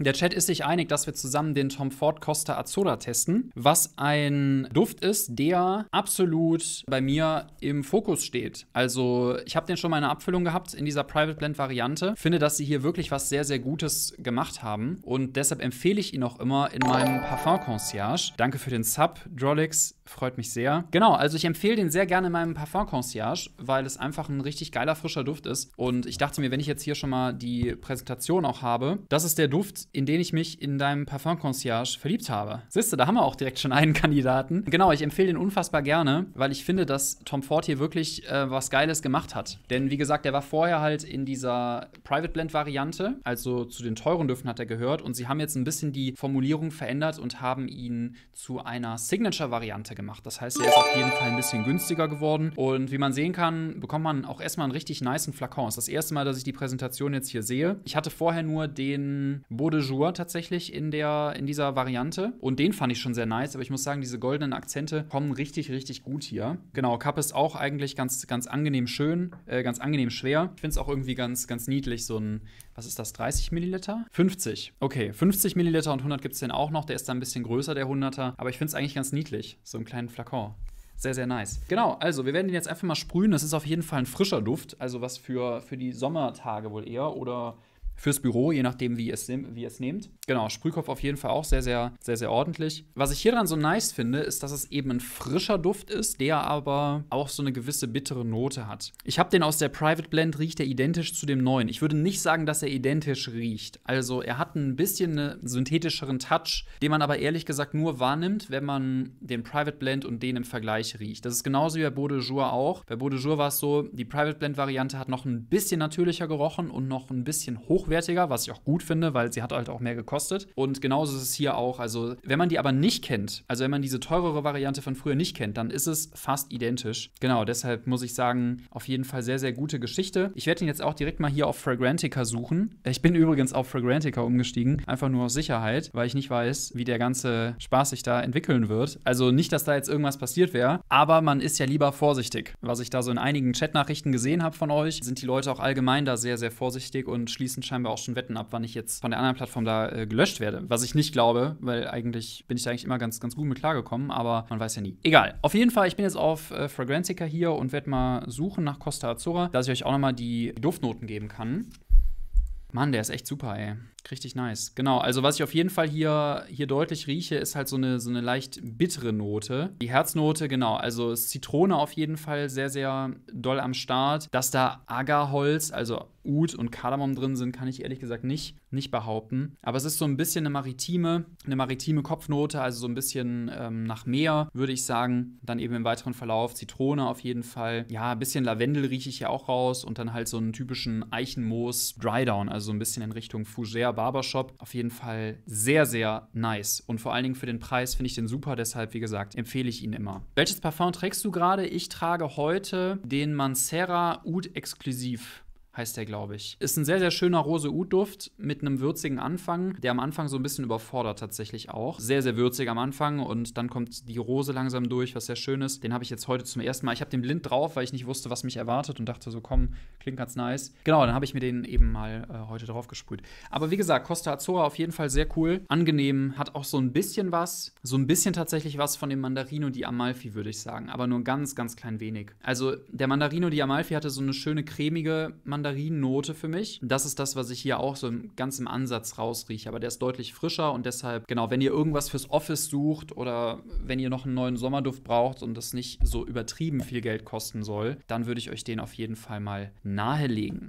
Der Chat ist sich einig, dass wir zusammen den Tom Ford Costa Azzurra testen, was ein Duft ist, der absolut bei mir im Fokus steht. Also ich habe den schon mal in der Abfüllung gehabt in dieser Private Blend Variante. Finde, dass sie hier wirklich was sehr, sehr Gutes gemacht haben und deshalb empfehle ich ihn auch immer in meinem Parfum Concierge. Danke für den Sub, Drolix. Freut mich sehr. Genau, also ich empfehle den sehr gerne in meinem Parfum Concierge, weil es einfach ein richtig geiler, frischer Duft ist. Und ich dachte mir, wenn ich jetzt hier schon mal die Präsentation auch habe, das ist der Duft, in den ich mich in deinem Parfum-Concierge verliebt habe. Siehst du, da haben wir auch direkt schon einen Kandidaten. Genau, ich empfehle den unfassbar gerne, weil ich finde, dass Tom Ford hier wirklich äh, was Geiles gemacht hat. Denn wie gesagt, der war vorher halt in dieser Private Blend-Variante, also zu den teuren Düften hat er gehört. Und sie haben jetzt ein bisschen die Formulierung verändert und haben ihn zu einer Signature-Variante gemacht. Das heißt, er ist auf jeden Fall ein bisschen günstiger geworden. Und wie man sehen kann, bekommt man auch erstmal einen richtig niceen Flakon. Das ist das erste Mal, dass ich die Präsentation jetzt hier sehe. Ich hatte vorher nur den Bode de tatsächlich in, der, in dieser Variante. Und den fand ich schon sehr nice, aber ich muss sagen, diese goldenen Akzente kommen richtig, richtig gut hier. Genau, Cup ist auch eigentlich ganz, ganz angenehm schön, äh, ganz angenehm schwer. Ich finde es auch irgendwie ganz, ganz niedlich, so ein, was ist das, 30 Milliliter? 50. Okay, 50 Milliliter und 100 gibt es den auch noch. Der ist da ein bisschen größer, der 100er. Aber ich finde es eigentlich ganz niedlich, so einen kleinen Flakon sehr, sehr nice. Genau, also wir werden den jetzt einfach mal sprühen. Das ist auf jeden Fall ein frischer Duft, also was für, für die Sommertage wohl eher oder fürs Büro, je nachdem, wie ihr es, wie ihr es nehmt. Genau, Sprühkopf auf jeden Fall auch sehr, sehr, sehr, sehr ordentlich. Was ich hier dran so nice finde, ist, dass es eben ein frischer Duft ist, der aber auch so eine gewisse bittere Note hat. Ich habe den aus der Private Blend, riecht er identisch zu dem neuen. Ich würde nicht sagen, dass er identisch riecht. Also er hat ein bisschen einen synthetischeren Touch, den man aber ehrlich gesagt nur wahrnimmt, wenn man den Private Blend und den im Vergleich riecht. Das ist genauso wie bei Bode auch. Bei Bode war es so, die Private Blend Variante hat noch ein bisschen natürlicher gerochen und noch ein bisschen hoch hochwertiger, was ich auch gut finde, weil sie hat halt auch mehr gekostet. Und genauso ist es hier auch. Also, wenn man die aber nicht kennt, also wenn man diese teurere Variante von früher nicht kennt, dann ist es fast identisch. Genau, deshalb muss ich sagen, auf jeden Fall sehr, sehr gute Geschichte. Ich werde ihn jetzt auch direkt mal hier auf Fragrantica suchen. Ich bin übrigens auf Fragrantica umgestiegen, einfach nur aus Sicherheit, weil ich nicht weiß, wie der ganze Spaß sich da entwickeln wird. Also nicht, dass da jetzt irgendwas passiert wäre, aber man ist ja lieber vorsichtig. Was ich da so in einigen Chatnachrichten gesehen habe von euch, sind die Leute auch allgemein da sehr, sehr vorsichtig und schließen scheinbar scheinbar auch schon Wetten ab, wann ich jetzt von der anderen Plattform da äh, gelöscht werde. Was ich nicht glaube, weil eigentlich bin ich da eigentlich immer ganz, ganz gut mit klargekommen, aber man weiß ja nie. Egal. Auf jeden Fall, ich bin jetzt auf äh, Fragrantica hier und werde mal suchen nach Costa Azura, dass ich euch auch nochmal die Duftnoten geben kann. Mann, der ist echt super, ey. Richtig nice. Genau, also was ich auf jeden Fall hier, hier deutlich rieche, ist halt so eine, so eine leicht bittere Note. Die Herznote, genau, also Zitrone auf jeden Fall sehr, sehr doll am Start. Dass da Agarholz, also Oud und Kardamom drin sind, kann ich ehrlich gesagt nicht, nicht behaupten. Aber es ist so ein bisschen eine maritime, eine maritime Kopfnote, also so ein bisschen ähm, nach Meer, würde ich sagen. Dann eben im weiteren Verlauf Zitrone auf jeden Fall. Ja, ein bisschen Lavendel rieche ich hier auch raus und dann halt so einen typischen Eichenmoos Drydown, also so ein bisschen in Richtung Fougère Barbershop. Auf jeden Fall sehr, sehr nice. Und vor allen Dingen für den Preis finde ich den super. Deshalb, wie gesagt, empfehle ich ihn immer. Welches Parfum trägst du gerade? Ich trage heute den Mancera Oud Exklusiv heißt der, glaube ich. Ist ein sehr, sehr schöner Rose-Ud-Duft mit einem würzigen Anfang, der am Anfang so ein bisschen überfordert tatsächlich auch. Sehr, sehr würzig am Anfang und dann kommt die Rose langsam durch, was sehr schön ist. Den habe ich jetzt heute zum ersten Mal. Ich habe den blind drauf, weil ich nicht wusste, was mich erwartet und dachte so, komm, klingt ganz nice. Genau, dann habe ich mir den eben mal äh, heute drauf gesprüht. Aber wie gesagt, Costa Azora auf jeden Fall sehr cool, angenehm, hat auch so ein bisschen was, so ein bisschen tatsächlich was von dem Mandarino di Amalfi, würde ich sagen, aber nur ganz, ganz klein wenig. Also der Mandarino di Amalfi hatte so eine schöne cremige Mandarino Mandarinennote für mich. Das ist das, was ich hier auch so im ganzen Ansatz rausrieche. Aber der ist deutlich frischer und deshalb, genau, wenn ihr irgendwas fürs Office sucht oder wenn ihr noch einen neuen Sommerduft braucht und das nicht so übertrieben viel Geld kosten soll, dann würde ich euch den auf jeden Fall mal nahelegen.